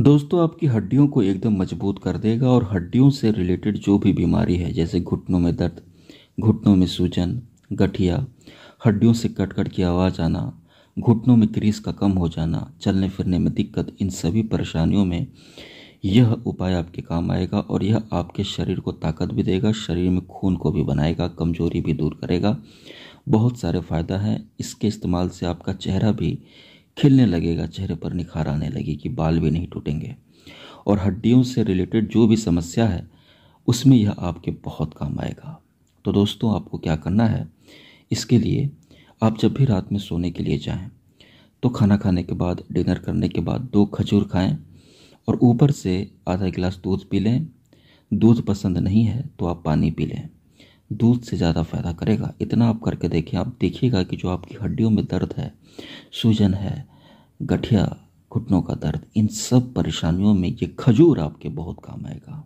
दोस्तों आपकी हड्डियों को एकदम मजबूत कर देगा और हड्डियों से रिलेटेड जो भी बीमारी है जैसे घुटनों में दर्द घुटनों में सूजन गठिया हड्डियों से कट कट की आवाज़ आना घुटनों में क्रीस का कम हो जाना चलने फिरने में दिक्कत इन सभी परेशानियों में यह उपाय आपके काम आएगा और यह आपके शरीर को ताकत भी देगा शरीर में खून को भी बनाएगा कमजोरी भी दूर करेगा बहुत सारे फ़ायदा हैं इसके इस्तेमाल से आपका चेहरा भी खिलने लगेगा चेहरे पर निखार आने लगेगी बाल भी नहीं टूटेंगे और हड्डियों से रिलेटेड जो भी समस्या है उसमें यह आपके बहुत काम आएगा तो दोस्तों आपको क्या करना है इसके लिए आप जब भी रात में सोने के लिए जाएं तो खाना खाने के बाद डिनर करने के बाद दो खजूर खाएं और ऊपर से आधा गिलास दूध पी लें दूध पसंद नहीं है तो आप पानी पी लें दूध से ज़्यादा फ़ायदा करेगा इतना आप करके देखिए आप देखिएगा कि जो आपकी हड्डियों में दर्द है सूजन है गठिया घुटनों का दर्द इन सब परेशानियों में ये खजूर आपके बहुत काम आएगा